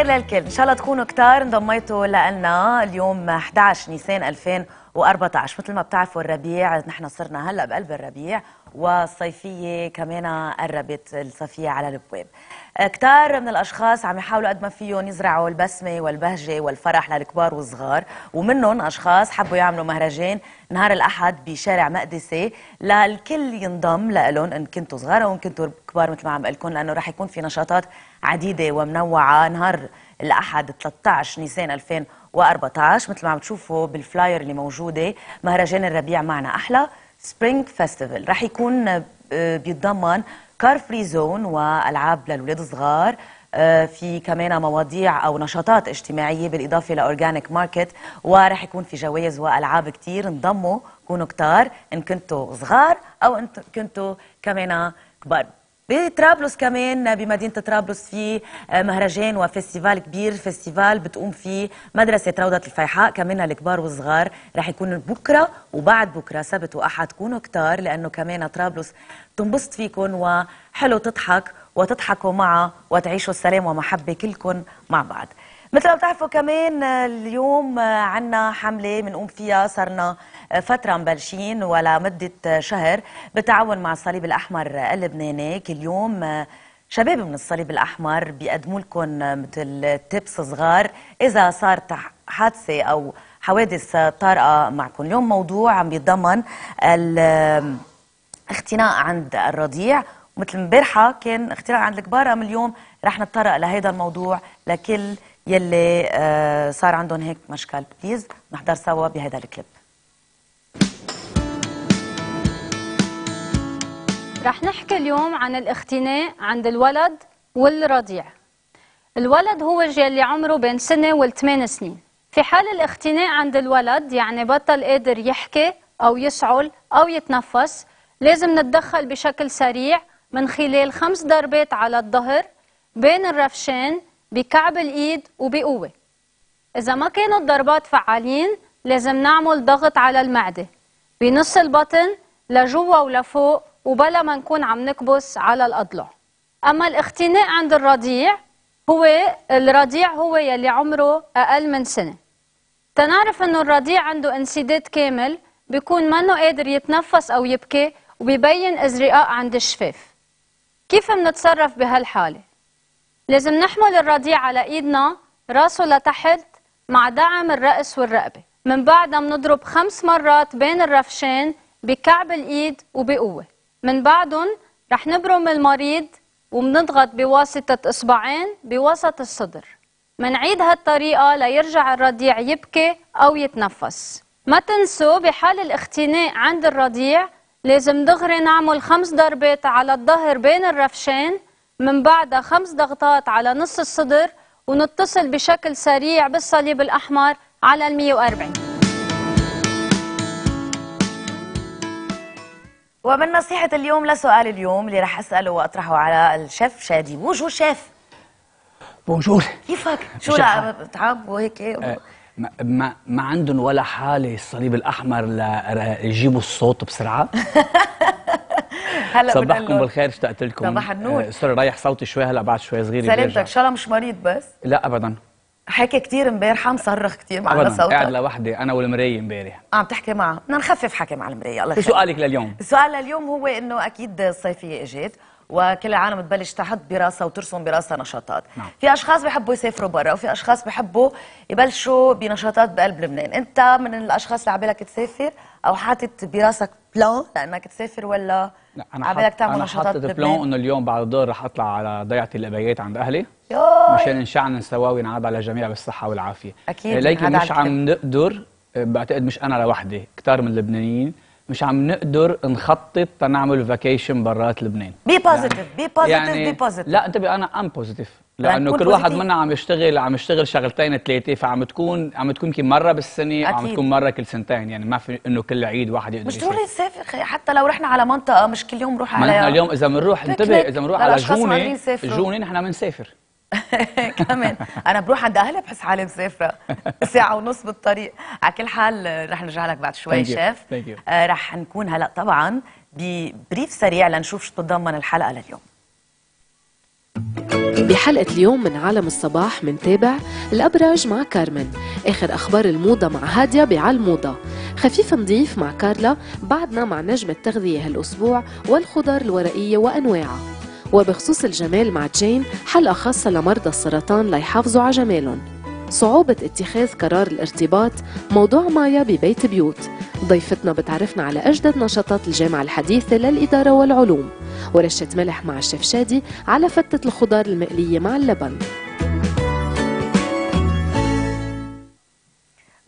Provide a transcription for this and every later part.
خير للكل ان شاء الله تكونوا كتار انضميتوا لنا اليوم 11 نيسان 2014 مثل ما بتعرفوا الربيع نحن صرنا هلا بقلب الربيع والصيفيه كمان قربت الصيفيه على الابواب كتار من الاشخاص عم يحاولوا قد ما فيهم يزرعوا البسمه والبهجه والفرح للكبار والصغار ومنهم اشخاص حبوا يعملوا مهرجان نهار الاحد بشارع مقدسي للكل ينضم لهم ان كنتوا صغار او ان كنتوا كبار مثل ما عم بقول لانه رح يكون في نشاطات عديدة ومنوعة نهار الأحد 13 نيسان 2014 مثل ما عم تشوفوا بالفلاير اللي موجودة مهرجان الربيع معنا أحلى سبرينغ فيستيفال رح يكون آه، بيتضمن كار فري زون والعاب للاولاد الصغار آه، في كمان مواضيع او نشاطات اجتماعيه بالاضافه لاورجانيك ماركت ورح يكون في جوائز والعاب كثير انضموا كونوا كتار ان كنتوا صغار او ان كنتوا كمان كبار بطرابلس كمان بمدينه طرابلس في آه، مهرجان وفيستيفال كبير فيستيفال بتقوم فيه مدرسه روضه الفيحاء كمان الكبار والصغار رح يكون بكره وبعد بكره سبت واحد كونوا كتار لانه كمان طرابلس تنبسط فيكم وحلو تضحك وتضحكوا معه وتعيشوا السلام ومحبه كلكم مع بعض مثل ما بتعرفوا كمان آه، اليوم آه، عنا حملة بنقوم فيها صرنا آه، فترة مبلشين ولمدة شهر بالتعاون مع الصليب الأحمر اللبناني كل يوم شباب من الصليب الأحمر بيقدموا لكم مثل تبس صغار إذا صار حادثة أو حوادث طارئة معكم اليوم موضوع عم بيتضمن الاختناق عند الرضيع مثل مبارحة كان اختناق عند الكبار أم اليوم رح نتطرق لهيدا الموضوع لكل يلي آه، صار عندهم هيك مشكل بليز نحضر سوا بهذا الكليب رح نحكي اليوم عن الاختناق عند الولد والرضيع الولد هو يلي عمره بين سنة والثمان سنين في حال الاختناق عند الولد يعني بطل قادر يحكي أو يسعل أو يتنفس لازم نتدخل بشكل سريع من خلال خمس ضربات على الظهر بين الرفشين بكعب الإيد وبقوة إذا ما كانوا الضربات فعالين لازم نعمل ضغط على المعدة بنص البطن لجوا ولفوق وبلا ما نكون عم نكبس على الأضلع أما الاختناق عند الرضيع هو الرضيع هو يلي عمره أقل من سنة تنعرف أنه الرضيع عنده انسداد كامل بيكون منه قادر يتنفس أو يبكي وبيبين إزرقاء عند الشفاف كيف منتصرف بهالحالة؟ لازم نحمل الرضيع على ايدنا راسه لتحت مع دعم الرأس والرقبة من بعدها بنضرب خمس مرات بين الرفشين بكعب الايد وبقوة من بعدهم رح نبرم المريض وبنضغط بواسطة إصبعين بوسط الصدر منعيد هالطريقة ليرجع الرضيع يبكي أو يتنفس ما تنسوا بحال الاختناق عند الرضيع لازم دغري نعمل خمس ضربات على الظهر بين الرفشين من بعدها خمس ضغطات على نص الصدر ونتصل بشكل سريع بالصليب الأحمر على ال 140 ومن نصيحة اليوم لسؤال اليوم اللي رح أسأله وأطرحه على الشيف شادي بوجو شيف بوجور كيفك؟ شو لا تعب وهيك إيه؟ آه، ما ما عندهم ولا حاله الصليب الاحمر ليجيبوا الصوت بسرعه هلا صباحكم بالخير اشتقت لكم صباح النور آه، سوري رايح صوتي شوي هلا بعد شوي صغير سلامتك ان شاء الله مش مريض بس لا ابدا حكي كثير امبارحه مصرخ كثير معنا صوتك قاعد لوحدي انا والمرايه امبارح عم تحكي معها بدنا نخفف حكي مع المرايه الله يخليك سؤالك لليوم السؤال لليوم هو انه اكيد الصيفيه اجت وكل العالم تبلش تحط براسها وترسم براسها نشاطات نعم. في اشخاص بحبوا يسافروا برا وفي اشخاص بحبوا يبلشوا بنشاطات بقلب لبنان انت من الاشخاص اللي عبالك تسافر او حاطط براسك بلان لانك تسافر ولا انا بدك تعمل نشاطات انا حاطط بلان انه اليوم بعد الظهر رح اطلع على ضيعه الابيات عند اهلي مشان نشعن سوا ونعاد على الجميع بالصحه والعافيه اكيد إيه، لكن مش عم نقدر إيه، بعتقد مش انا لوحدي كثار من اللبنانيين مش عم نقدر نخطط تنعمل فاكيشن برات لبنان بي بوزيتيف بي بوزيتيف بي بوزيتيف لا انت انا ام بوزيتيف لانه كل واحد منا عم يشتغل عم يشتغل شغلتين ثلاثه فعم تكون عم تكون يمكن مره بالسنه أكيد. عم تكون مره كل سنتين يعني ما في انه كل عيد واحد يقدر مش ضروري نسافر حتى لو رحنا على منطقه مش كل يوم نروح على اليوم اذا بنروح انتبه اذا بنروح على جوني جوني نحن بنسافر كمان انا بروح عند اهلي بحس حالي مسافره ساعه ونص بالطريق على كل حال رح نرجع لك بعد شوي شيف آه، رح نكون هلا طبعا ببريف سريع لنشوف شو بتتضمن الحلقه لليوم بحلقة اليوم من عالم الصباح منتابع الأبراج مع كارمن آخر أخبار الموضة مع هادية بعالموضة خفيف نضيف مع كارلا بعدنا مع نجم التغذية هالأسبوع والخضار الورقية وأنواعها وبخصوص الجمال مع جين حلقة خاصة لمرضى السرطان ليحافظوا على جمالهم صعوبة اتخاذ قرار الارتباط موضوع مايا ببيت بيوت ضيفتنا بتعرفنا على أجدد نشاطات الجامعة الحديثة للإدارة والعلوم ورشة ملح مع الشيف شادي على فتة الخضار المقلية مع اللبن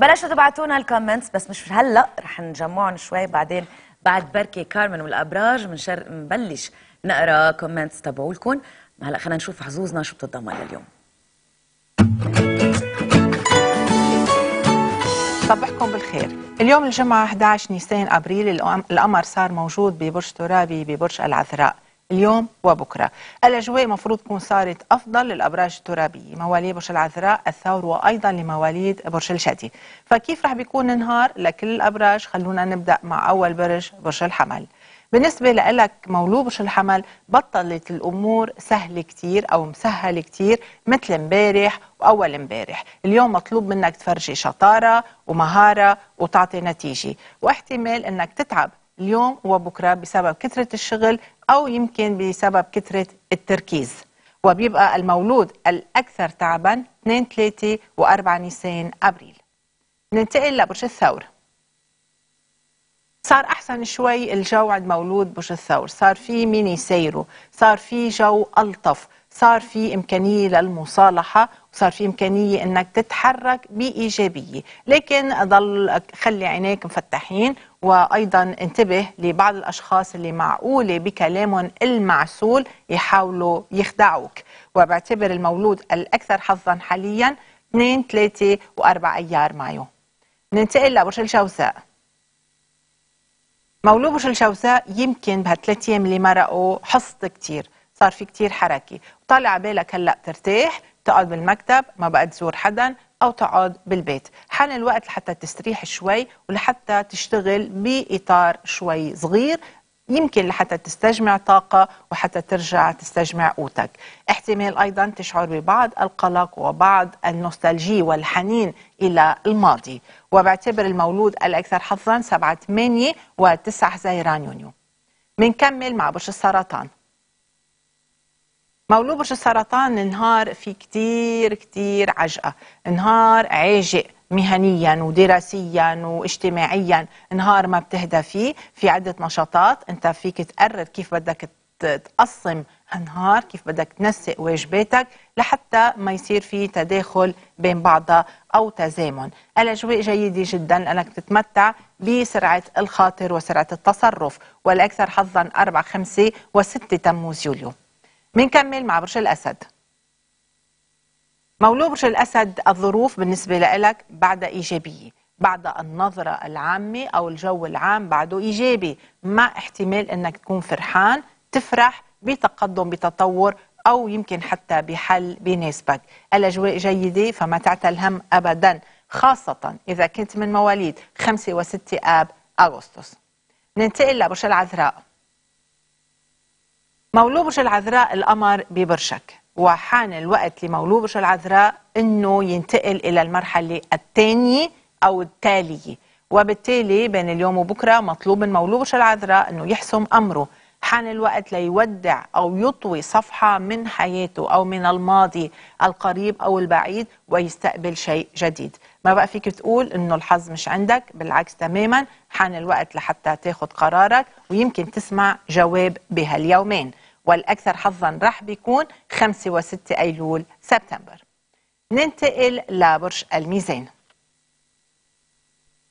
بلاش تبعتونا الكومنتس بس مش هلا رح نجمعهم شوي بعدين بعد بركي كارمن والابراج شر نبلش نقرا كومنتس تبعولكم هلا خلينا نشوف حظوظنا شو بتتضمن لليوم صباحكم بالخير اليوم الجمعة 11 نيسان أبريل القمر صار موجود ببرج ترابي ببرج العذراء اليوم وبكرة الأجواء مفروض تكون صارت أفضل للأبراج الترابية مواليد برج العذراء الثور وأيضا لمواليد برج الجدي فكيف رح بيكون النهار لكل الأبراج خلونا نبدأ مع أول برج برج الحمل بالنسبة لك مولوبش الحمل بطلت الأمور سهلة كتير أو مسهلة كتير مثل امبارح وأول امبارح اليوم مطلوب منك تفرجي شطارة ومهارة وتعطي نتيجة واحتمال أنك تتعب اليوم وبكرة بسبب كثرة الشغل أو يمكن بسبب كثرة التركيز وبيبقى المولود الأكثر تعبا 2 3 و4 نيسان أبريل ننتقل لبرج الثور صار احسن شوي الجو عند مولود برج الثور صار في مين سيرو صار في جو الطف صار في امكانيه للمصالحه وصار في امكانيه انك تتحرك بايجابيه لكن ضل خلي عينيك مفتحين وايضا انتبه لبعض الاشخاص اللي معقوله بكلامهم المعسول يحاولوا يخدعوك وبعتبر المولود الاكثر حظا حاليا 2 3 و4 ايار مايو ننتقل لبرج الجوزاء مولود برج الجوزاء يمكن بهالثلاث ايام اللي مرقوا حصت كثير، صار في كثير حركه، طالع بالك هلا ترتاح، تقعد بالمكتب، ما بقى تزور حدا، او تقعد بالبيت، حان الوقت لحتى تستريح شوي ولحتى تشتغل باطار شوي صغير يمكن لحتى تستجمع طاقة وحتى ترجع تستجمع قوتك احتمال أيضا تشعر ببعض القلق وبعض النوستالجي والحنين إلى الماضي وبعتبر المولود الأكثر حظا 7 8 و9 حزيران يونيو منكمل مع برج السرطان مولود برج السرطان نهار في كتير كتير عجقة نهار عاجق مهنيا ودراسيا واجتماعيا نهار ما بتهدى فيه في عدة نشاطات أنت فيك تقرر كيف بدك تقسم هالنهار كيف بدك تنسق واجباتك لحتى ما يصير في تداخل بين بعضها أو تزامن الأجواء جيدة جدا أنك تتمتع بسرعة الخاطر وسرعة التصرف والأكثر حظا 4 5 و6 تموز يوليو منكمل مع برج الأسد مولود برج الأسد الظروف بالنسبة لك بعد إيجابية بعد النظرة العامة أو الجو العام بعده إيجابي مع احتمال أنك تكون فرحان تفرح بتقدم بتطور أو يمكن حتى بحل بيناسبك الأجواء جيدة فما تعتل هم أبدا خاصة إذا كنت من مواليد 5 و 6 آب أغسطس ننتقل لبرج العذراء مولو برج العذراء القمر ببرشك وحان الوقت لمولود العذراء انه ينتقل الى المرحله الثانيه او التاليه وبالتالي بين اليوم وبكره مطلوب من مولود العذراء انه يحسم امره حان الوقت ليودع او يطوي صفحه من حياته او من الماضي القريب او البعيد ويستقبل شيء جديد ما بقى فيك تقول انه الحظ مش عندك بالعكس تماما حان الوقت لحتى تاخذ قرارك ويمكن تسمع جواب بهاليومين والأكثر حظا راح بيكون 5 و6 أيلول سبتمبر ننتقل لبرج الميزان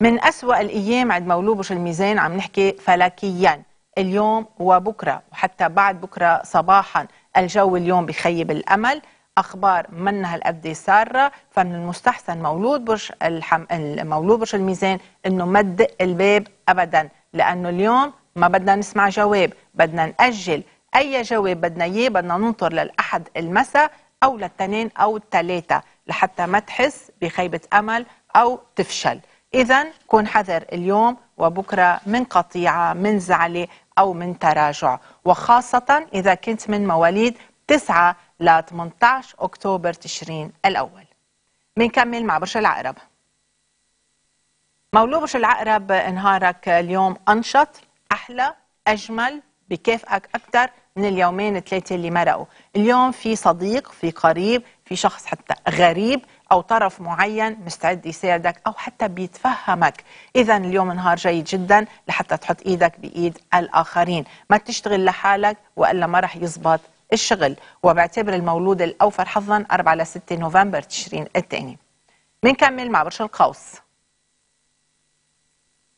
من أسوأ الأيام عند مولود برج الميزان عم نحكي فلكيا اليوم وبكرة وحتى بعد بكرة صباحا الجو اليوم بخيب الأمل اخبار منها الابدي ساره فمن المستحسن مولود برج الحم... مولود برج الميزان انه ما الباب ابدا لانه اليوم ما بدنا نسمع جواب بدنا ناجل اي جواب بدنا اياه بدنا ننطر للاحد المساء او للتنين او الثلاثه لحتى ما تحس بخيبه امل او تفشل اذا كن حذر اليوم وبكره من قطيعه من زعله او من تراجع وخاصه اذا كنت من مواليد 9 ل 18 اكتوبر تشرين الاول بنكمل مع برج العقرب مولود برج العقرب نهارك اليوم انشط احلى اجمل بكافئك أكثر من اليومين الثلاثة اللي مرقوا اليوم في صديق في قريب في شخص حتى غريب أو طرف معين مستعد يساعدك أو حتى بيتفهمك إذا اليوم نهار جيد جدا لحتى تحط إيدك بإيد الآخرين ما تشتغل لحالك وإلا ما رح يزبط الشغل وبعتبر المولود الأوفر حظا 4 ل 6 نوفمبر تشرين الثاني بنكمل مع برج القوس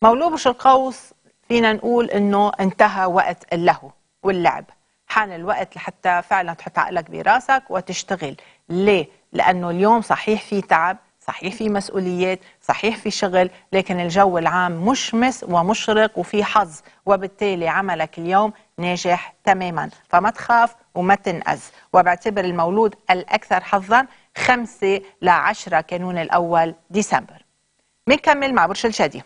مولود برج القوس فينا نقول انه انتهى وقت اللهو واللعب حان الوقت لحتى فعلا تحط عقلك براسك وتشتغل ليه لانه اليوم صحيح في تعب صحيح في مسؤوليات صحيح في شغل لكن الجو العام مشمس ومشرق وفي حظ وبالتالي عملك اليوم ناجح تماما فما تخاف وما تنقز وبعتبر المولود الأكثر حظا 5 ل 10 كانون الأول ديسمبر منكمل مع برج الجدي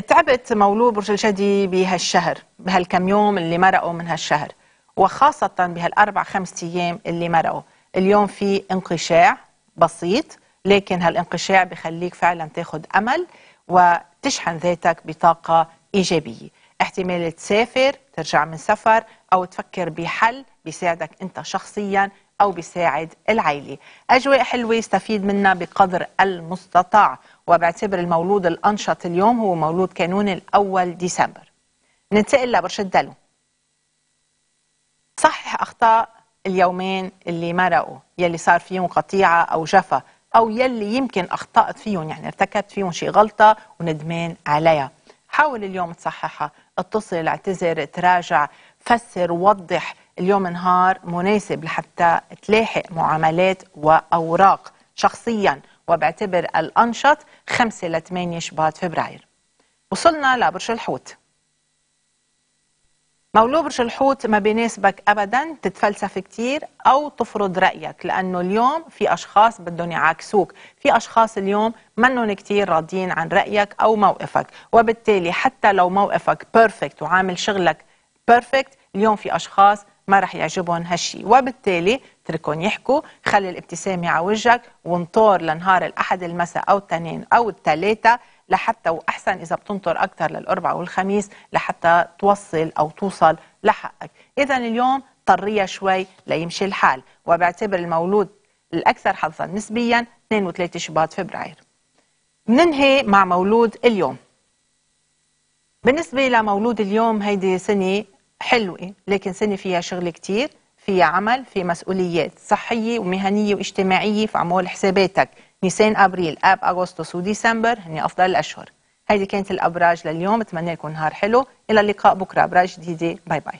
تعبت مولود برج الجدي بهالشهر بهالكم يوم اللي مرقوا من هالشهر وخاصة بهالأربع خمس أيام اللي مرقوا اليوم في انقشاع بسيط لكن هالانقشاع بخليك فعلا تاخد أمل وتشحن ذاتك بطاقة إيجابية احتمال تسافر ترجع من سفر أو تفكر بحل بيساعدك أنت شخصيا أو بيساعد العائلة أجواء حلوة استفيد منها بقدر المستطاع وبعتبر المولود الأنشط اليوم هو مولود كانون الأول ديسمبر ننتقل لبرشة دلو صحح أخطاء اليومين اللي مرقوا يلي صار فيهم قطيعة أو جفا أو يلي يمكن أخطأت فيهم يعني ارتكبت فيهم شي غلطة وندمان عليها حاول اليوم تصححها اتصل اعتذر تراجع فسر وضح اليوم نهار مناسب لحتى تلاحق معاملات وأوراق شخصياً وبعتبر الأنشط 5 ل 8 شباط فبراير وصلنا لبرج الحوت مولود برج الحوت ما بيناسبك ابدا تتفلسف كتير او تفرض رايك لانه اليوم في اشخاص بدهم يعاكسوك في اشخاص اليوم منهم كتير راضيين عن رايك او موقفك وبالتالي حتى لو موقفك بيرفكت وعامل شغلك بيرفكت اليوم في اشخاص ما رح يعجبهم هالشي وبالتالي اتركهم يحكوا خلي الابتسامة على وجهك وانطر لنهار الأحد المساء أو التنين أو التلاتة لحتى وأحسن إذا بتنطر أكثر للأربعة والخميس لحتى توصل أو توصل لحقك إذا اليوم طرية شوي ليمشي الحال وبعتبر المولود الأكثر حظا نسبيا 2 و3 شباط فبراير ننهي مع مولود اليوم بالنسبة لمولود اليوم هيدي سنة حلوة إيه؟ لكن سنة فيها شغل كتير فيها عمل في مسؤوليات صحية ومهنية واجتماعية فعمول حساباتك نيسان أبريل أب أغسطس وديسمبر هن يعني أفضل الأشهر هذه كانت الأبراج لليوم أتمنى لكم نهار حلو إلى اللقاء بكرة أبراج جديدة باي باي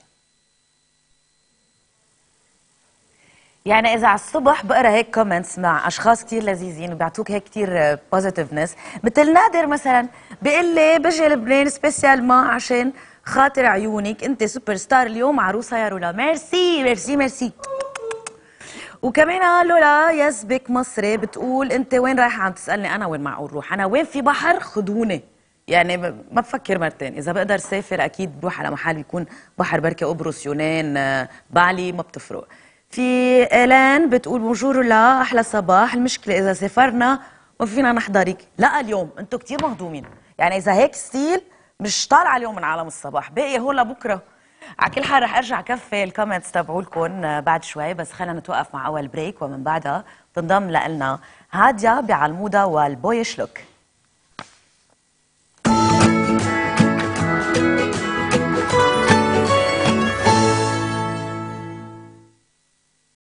يعني اذا على الصبح بقرا هيك كومنتس مع اشخاص كثير لذيذين وبيعطوك هيك كثير بوزيتيفنس آه, مثل نادر مثلا بيقول لي بجي لبنان سبيسيال ما عشان خاطر عيونك انت سوبر ستار اليوم عروسه يا رولا ميرسي ميرسي ميرسي وكمان لولا يسبك مصري بتقول انت وين رايحه عم تسالني انا وين معقول روح انا وين في بحر خدوني يعني ما بفكر مرتين اذا بقدر سافر اكيد بروح على محل يكون بحر بركي قبرص يونان بعلي ما بتفرق في الان بتقول بونجور لا احلى صباح المشكله اذا سافرنا ما فينا نحضرك لا اليوم انتم كثير مهضومين يعني اذا هيك ستيل مش طالعه اليوم من عالم الصباح باقيه هو لبكره على كل حال رح ارجع كفي الكومنتس تبعولكم آه، بعد شوي بس خلينا نتوقف مع اول بريك ومن بعدها تنضم لنا هاديه بعلموده والبويش لوك